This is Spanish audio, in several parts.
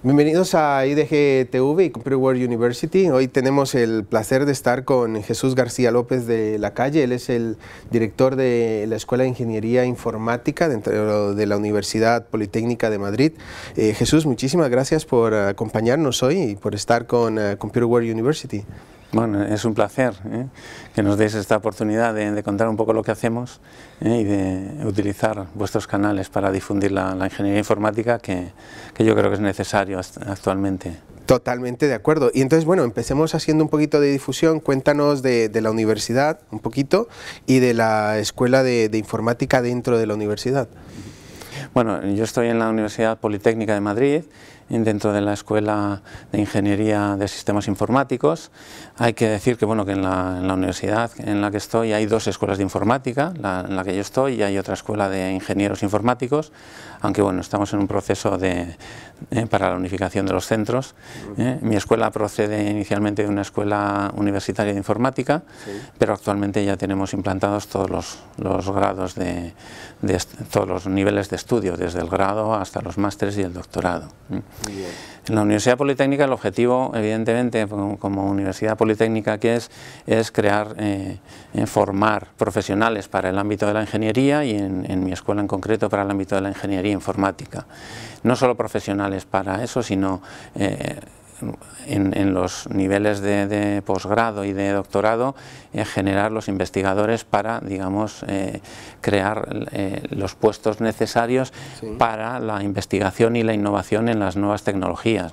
Bienvenidos a IDG TV y Computer World University. Hoy tenemos el placer de estar con Jesús García López de la Calle. Él es el director de la Escuela de Ingeniería Informática dentro de la Universidad Politécnica de Madrid. Eh, Jesús, muchísimas gracias por acompañarnos hoy y por estar con eh, Computer World University. Bueno, es un placer ¿eh? que nos deis esta oportunidad de, contar un poco lo que hacemos ¿eh? y de utilizar vuestros canales para difundir la, ingeniería informática que, yo creo que es necesario actualmente. Totalmente de acuerdo. Y entonces, bueno, empecemos haciendo un poquito de difusión. Cuéntanos de, la universidad un poquito y de la escuela de, de informática dentro de la universidad. Bueno, yo estoy en la Universidad Politécnica de Madrid dentro de la Escuela de Ingeniería de Sistemas Informáticos. Hay que decir que, bueno, que en la, universidad en la que estoy hay dos escuelas de informática, la, en la que yo estoy, y hay otra escuela de ingenieros informáticos, aunque bueno, estamos en un proceso eh, para la unificación de los centros. Eh. Mi escuela procede inicialmente de una escuela universitaria de informática, pero actualmente ya tenemos implantados todos los, grados de, todos los niveles de estudio, desde el grado hasta los másteres y el doctorado. En la Universidad Politécnica el objetivo, evidentemente, como Universidad Politécnica que es, es crear, eh, formar profesionales para el ámbito de la ingeniería y en, mi escuela en concreto para el ámbito de la ingeniería informática. No solo profesionales para eso, sino eh, en, los niveles de, posgrado y de doctorado eh, generar los investigadores para, digamos, eh, crear eh, los puestos necesarios para la investigación y la innovación en las nuevas tecnologías.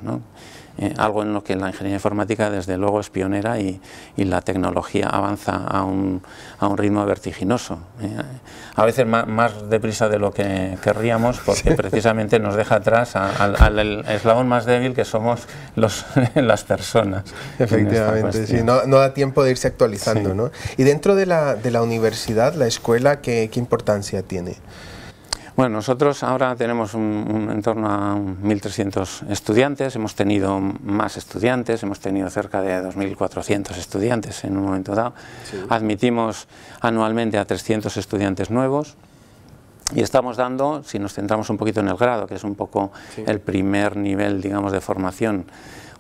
Eh, algo en lo que la ingeniería informática desde luego es pionera y, la tecnología avanza a un, a un ritmo vertiginoso. Eh. a veces más, deprisa de lo que querríamos porque precisamente nos deja atrás al, eslabón más débil que somos los, las personas. Efectivamente, sí, no, da tiempo de irse actualizando. ¿no? Y dentro de la, de la universidad, la escuela, ¿qué, qué importancia tiene? Bueno, nosotros ahora tenemos un, en torno a 1.300 estudiantes, hemos tenido más estudiantes, hemos tenido cerca de 2.400 estudiantes en un momento dado. Admitimos anualmente a 300 estudiantes nuevos. Y estamos dando, si nos centramos un poquito en el grado, que es un poco el primer nivel, digamos, de formación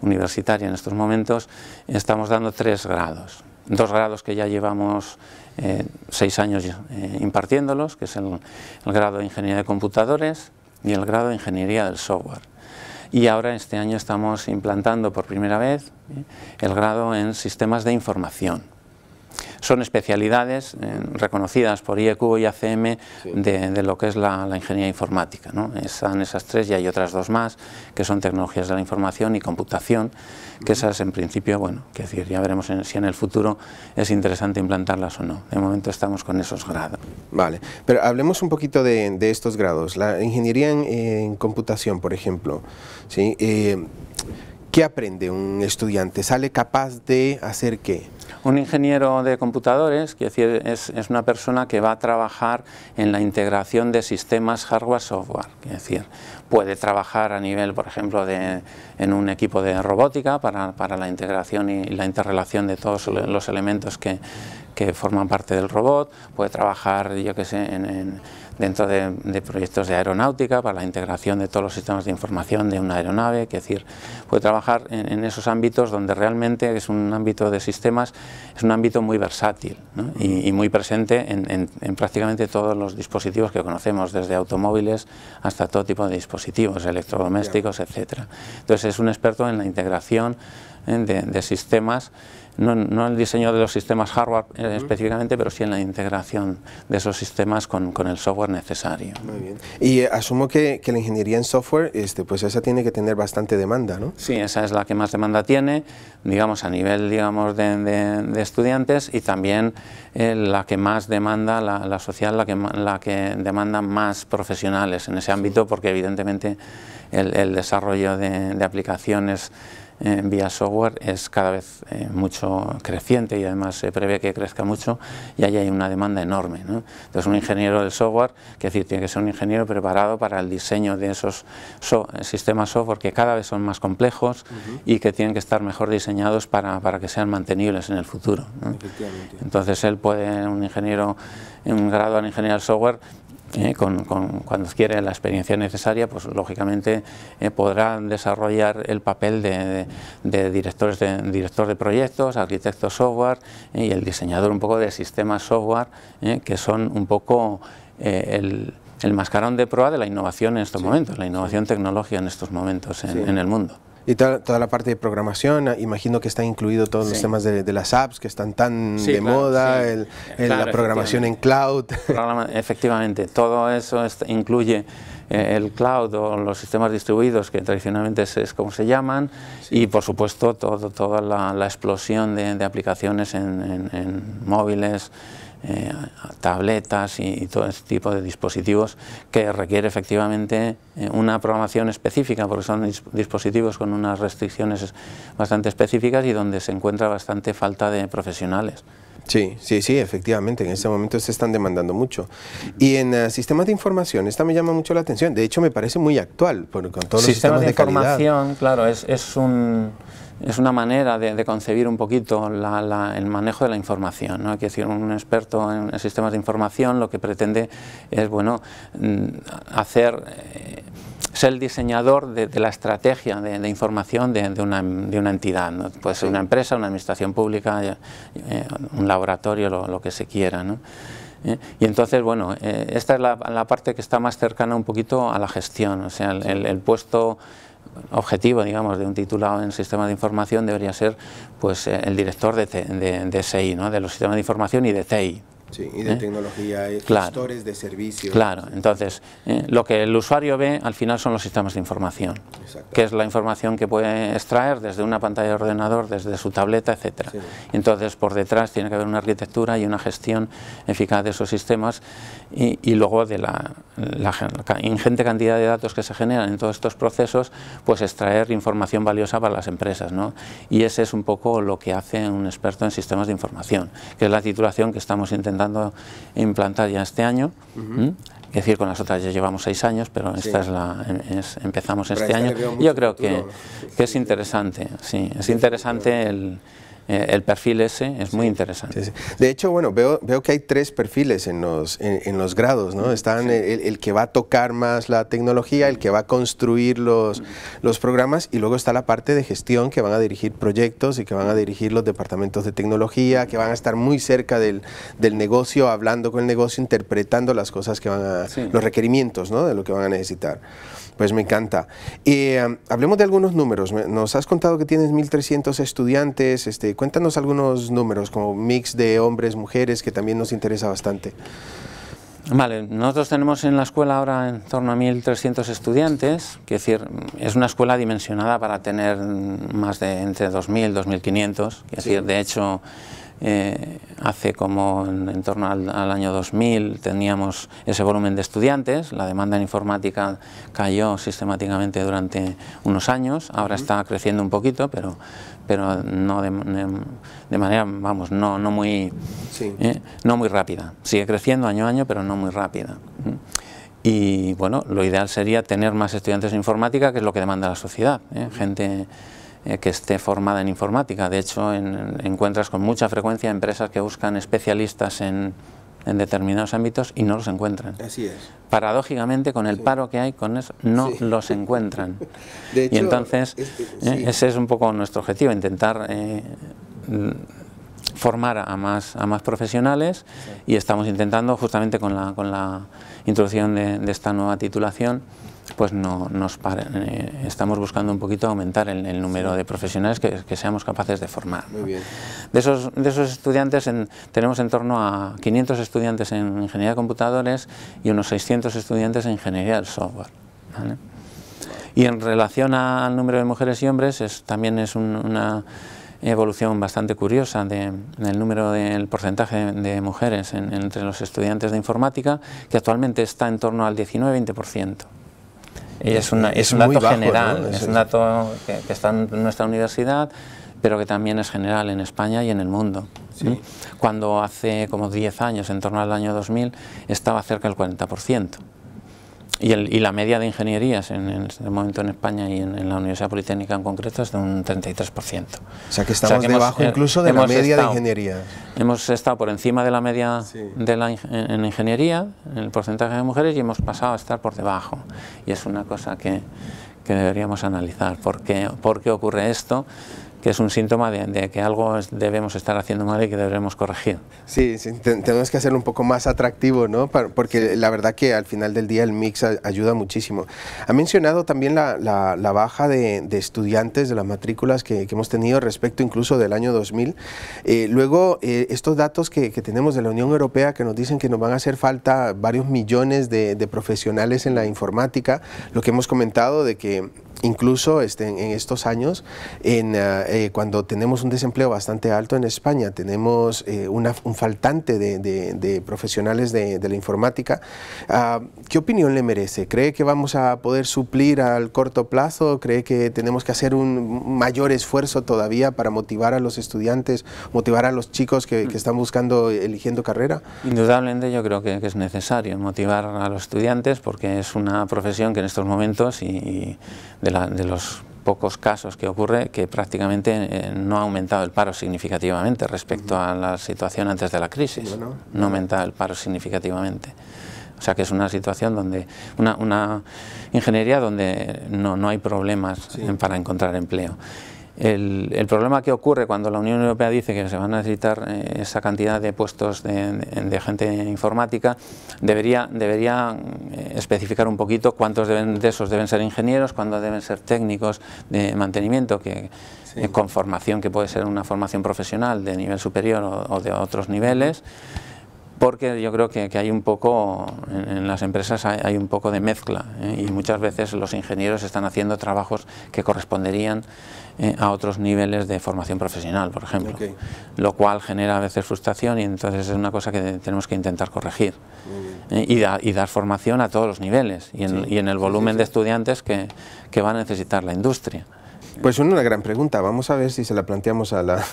universitaria en estos momentos, estamos dando tres grados dos grados que ya llevamos eh, seis años eh, impartiéndolos, que es el, el, grado de Ingeniería de Computadores y el grado de Ingeniería del Software. Y ahora este año estamos implantando por primera vez eh, el grado en Sistemas de Información son especialidades eh, reconocidas por IEQ y ACM de, lo que es la, ingeniería informática. Están esas tres y hay otras dos más, que son tecnologías de la información y computación, que esas en principio, bueno, que decir, ya veremos si en el futuro es interesante implantarlas o no. De momento estamos con esos grados. Vale, pero hablemos un poquito de, estos grados. La ingeniería en, computación, por ejemplo, ¿sí? Eh, ¿Qué aprende un estudiante? ¿Sale capaz de hacer qué? Un ingeniero de computadores es, es, una persona que va a trabajar en la integración de sistemas hardware-software. Es decir, puede trabajar a nivel, por ejemplo, en un equipo de robótica para la integración y la interrelación de todos los elementos que, que forman parte del robot, puede trabajar, yo que sé, dentro de, proyectos de aeronáutica para la integración de todos los sistemas de información de una aeronave, es decir, puede trabajar en, esos ámbitos donde realmente es un ámbito de sistemas, es un ámbito muy versátil y, y, muy presente en, prácticamente todos los dispositivos que conocemos, desde automóviles hasta todo tipo de dispositivos electrodomésticos, etc. Entonces es un experto en la integración ¿eh? de, sistemas no, el diseño de los sistemas hardware eh, específicamente, pero sí en la integración de esos sistemas con, con el software necesario. Muy bien. Y eh, asumo que, que, la ingeniería en software, este, pues esa tiene que tener bastante demanda, ¿no? Sí, esa es la que más demanda tiene, digamos, a nivel digamos, de, de, estudiantes y también la que más demanda, la, social, la que, la que demanda más profesionales en ese ámbito, porque evidentemente el, desarrollo de, de aplicaciones eh, vía software es cada vez eh, mucho creciente y además se eh, prevé que crezca mucho y ahí hay una demanda enorme. Entonces un ingeniero del software, que decir, tiene que ser un ingeniero preparado para el diseño de esos sistemas software que cada vez son más complejos y que tienen que estar mejor diseñados para, que sean mantenibles en el futuro. Entonces él puede, un ingeniero, un grado en ingeniería del software, ¿eh? con, cuando adquiere la experiencia necesaria, pues lógicamente eh, podrán desarrollar el papel de, directores de, director de proyectos, arquitecto software eh, y el diseñador un poco de sistemas software, que son un poco el, mascarón de prueba de la innovación en estos momentos, la innovación tecnológica en estos momentos en el mundo. Y toda, la parte de programación, ah, imagino que está incluido todos los temas de, las apps que están tan de moda, la programación en cloud. Efectivamente, todo eso incluye eh, el cloud o los sistemas distribuidos, que tradicionalmente es, como se llaman, y por supuesto todo, toda la, explosión de, aplicaciones en móviles, eh, tabletas y, todo este tipo de dispositivos que requiere efectivamente eh, una programación específica porque son dispositivos con unas restricciones bastante específicas y donde se encuentra bastante falta de profesionales. Sí, sí, sí, efectivamente, en este momento se están demandando mucho. Y en eh, sistemas de información, esta me llama mucho la atención, de hecho me parece muy actual, porque con todos los sistemas de, información, claro, es, es, un, es una manera de, concebir un poquito el manejo de la información. ¿no? que decir, un experto en sistemas de información lo que pretende es, bueno, mm, hacer... Eh, es el diseñador de, la estrategia de, información de una, entidad, ¿no? pues una empresa, una administración pública, eh, un laboratorio, lo, que se quiera. Eh, y entonces, bueno, eh, esta es la, parte que está más cercana un poquito a la gestión, o sea, el, puesto objetivo, digamos, de un titulado en sistema de información debería ser pues, el director de, de SI, ¿no? de los sistemas de información y de TI, Sí, y de ¿Eh? tecnología, de claro, gestores de servicios. Claro, entonces ¿eh? lo que el usuario ve al final son los sistemas de información, que es la información que puede extraer desde una pantalla de ordenador, desde su tableta, etcétera. Entonces por detrás tiene que haber una arquitectura y una gestión eficaz de esos sistemas y, luego de la, ingente cantidad de datos que se generan en todos estos procesos, pues extraer información valiosa para las empresas. ¿no? Y ese es un poco lo que hace un experto en sistemas de información, que es la titulación que estamos intentando intentando implantar ya este año. Es decir, con las otras ya llevamos seis años, pero esta es la, empezamos este año. Yo creo que, que es interesante, sí, es interesante el eh, el perfil ese es muy interesante. De hecho, bueno, veo, que hay tres perfiles en los, en, los grados, ¿no? Mm, Están el, que va a tocar más la tecnología, el que va a construir los, mm. los programas y luego está la parte de gestión que van a dirigir proyectos y que van a dirigir los departamentos de tecnología, que van a estar muy cerca del, negocio, hablando con el negocio, interpretando las cosas que van a, los requerimientos, ¿no? De lo que van a necesitar. Pues me encanta. Em, hablemos de algunos números. Nos has contado que tienes 1.300 estudiantes. Este, cuéntanos algunos números, como mix de hombres, mujeres, que también nos interesa bastante. Vale, nosotros tenemos en la escuela ahora en torno a 1.300 estudiantes, es decir, es una escuela dimensionada para tener más de entre 2.000, 2.500, es decir, de hecho eh, hace como en, torno al, año 2000 teníamos ese volumen de estudiantes, la demanda en informática cayó sistemáticamente durante unos años, ahora está creciendo un poquito, pero, pero no de, manera, vamos, no, no, muy, eh, no muy rápida. Sigue creciendo año a año, pero no muy rápida. Y bueno, lo ideal sería tener más estudiantes en informática, que es lo que demanda la sociedad, ¿eh? gente eh, que esté formada en informática. De hecho, encuentras con mucha frecuencia empresas que buscan especialistas en, determinados ámbitos y no los encuentran. Así es. Paradójicamente, con el paro que hay con eso, no los encuentran. y entonces, eh, ese es un poco nuestro objetivo, intentar eh, formar a más, a más profesionales y estamos intentando, justamente con la, con la introducción de esta nueva titulación, pues no, eh, estamos buscando un poquito aumentar el, número de profesionales que, seamos capaces de formar. De, esos, estudiantes tenemos en torno a 500 estudiantes en ingeniería de computadores y unos 600 estudiantes en ingeniería del software. Y en relación al número de mujeres y hombres, también es una evolución bastante curiosa del número del porcentaje de, mujeres entre los estudiantes de informática, que actualmente está en torno al 19-20% es, un dato general, es, un dato que, está en nuestra universidad, pero que también es general en España y en el mundo. Cuando hace como 10 años, en torno al año 2000, estaba cerca del 40%. Y, y, la media de ingenierías en, en, este momento en España y en, la Universidad Politécnica en concreto es de un 33%. O sea que estamos debajo eh, incluso de la media de ingeniería. Hemos estado por encima de la media de la, en, ingeniería, en el porcentaje de mujeres, y hemos pasado a estar por debajo. Y es una cosa que, que deberíamos analizar. ¿Por ¿Por qué ocurre esto? que es un síntoma de, que algo debemos estar haciendo mal y que debemos corregir. Sí, tenemos que hacerlo un poco más atractivo, ¿no? Porque la verdad que al final del día el mix ayuda muchísimo. Ha mencionado también la, baja de, estudiantes de las matrículas que, hemos tenido respecto incluso del año 2000. Eh, luego, eh, estos datos que, tenemos de la Unión Europea que nos dicen que nos van a hacer falta varios millones de, profesionales en la informática, lo que hemos comentado de que incluso este, en estos años en, eh, eh, cuando tenemos un desempleo bastante alto en España, tenemos eh, un faltante de, profesionales de, la informática, ah, ¿qué opinión le merece? ¿Cree que vamos a poder suplir al corto plazo? ¿Cree que tenemos que hacer un mayor esfuerzo todavía para motivar a los estudiantes, motivar a los chicos que, están buscando, eh, eligiendo carrera? Indudablemente yo creo que, es necesario motivar a los estudiantes porque es una profesión que en estos momentos y, de los pocos casos que ocurre que prácticamente eh, no ha aumentado el paro significativamente respecto a la situación antes de la crisis. No ha aumentado el paro significativamente. O sea que es una situación donde, una, ingeniería donde no, no hay problemas para encontrar empleo. El, problema que ocurre cuando la Unión Europea dice que se van a necesitar eh, esa cantidad de puestos de, gente informática, debería, eh, especificar un poquito cuántos de esos deben ser ingenieros, cuántos deben ser técnicos de mantenimiento, que, eh, con formación que puede ser una formación profesional de nivel superior o de otros niveles porque yo creo que, hay un poco, en, las empresas hay, un poco de mezcla ¿eh? y muchas veces los ingenieros están haciendo trabajos que corresponderían eh, a otros niveles de formación profesional, por ejemplo, lo cual genera a veces frustración y entonces es una cosa que tenemos que intentar corregir mm. ¿eh? y, dar formación a todos los niveles y en, el volumen de estudiantes que va a necesitar la industria. Pues una gran pregunta. Vamos a ver si se la planteamos a la,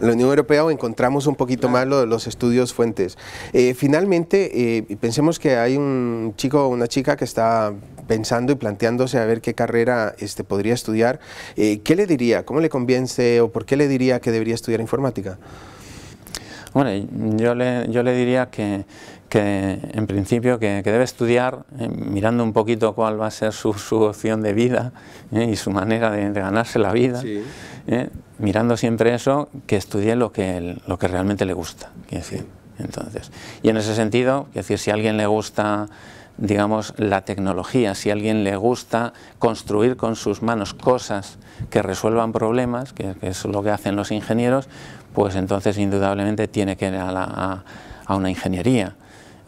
Unión Europea o encontramos un poquito más de los estudios fuentes. Eh, finalmente, eh, pensemos que hay un chico o una chica que está pensando y planteándose a ver qué carrera este, podría estudiar. Eh, ¿Qué le diría? ¿Cómo le convence o por qué le diría que debería estudiar informática? Bueno, yo le, yo le diría que, que en principio que, debe estudiar eh, mirando un poquito cuál va a ser su, su opción de vida eh, y su manera de, ganarse la vida, eh, mirando siempre eso, que estudie lo que, lo que realmente le gusta. Decir. Entonces, y en ese sentido, decir, si a alguien le gusta digamos, la tecnología, si a alguien le gusta construir con sus manos cosas que resuelvan problemas, que, es lo que hacen los ingenieros, pues entonces indudablemente tiene que ir a, una ingeniería.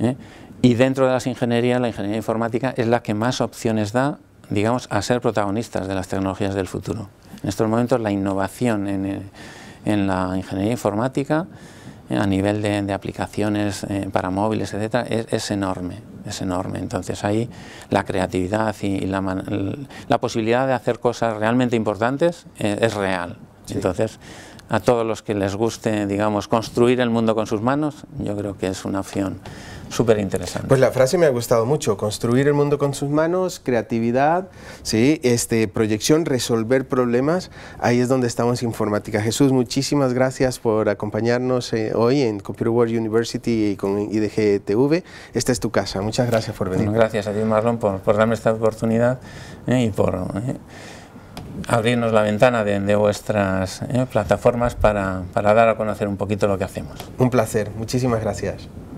¿eh? Y dentro de las ingenierías, la ingeniería informática es la que más opciones da, digamos, a ser protagonistas de las tecnologías del futuro. En estos momentos la innovación en, eh, la ingeniería informática, eh, a nivel de, aplicaciones para móviles, etcétera, es enorme es enorme. Entonces ahí la creatividad y, la, la posibilidad de hacer cosas realmente importantes eh, es, real. Entonces a todos los que les guste, digamos, construir el mundo con sus manos, yo creo que es una opción súper interesante. Pues la frase me ha gustado mucho, construir el mundo con sus manos, creatividad, ¿sí? este, proyección, resolver problemas, ahí es donde estamos Informática. Jesús, muchísimas gracias por acompañarnos eh, hoy en Computer World University y con IDGTV. Esta es tu casa, muchas gracias por venir. muchas gracias a ti Marlon por, darme esta oportunidad eh, y por... Eh, abrirnos la ventana de, vuestras eh, plataformas para dar a conocer un poquito lo que hacemos. Un placer, muchísimas gracias.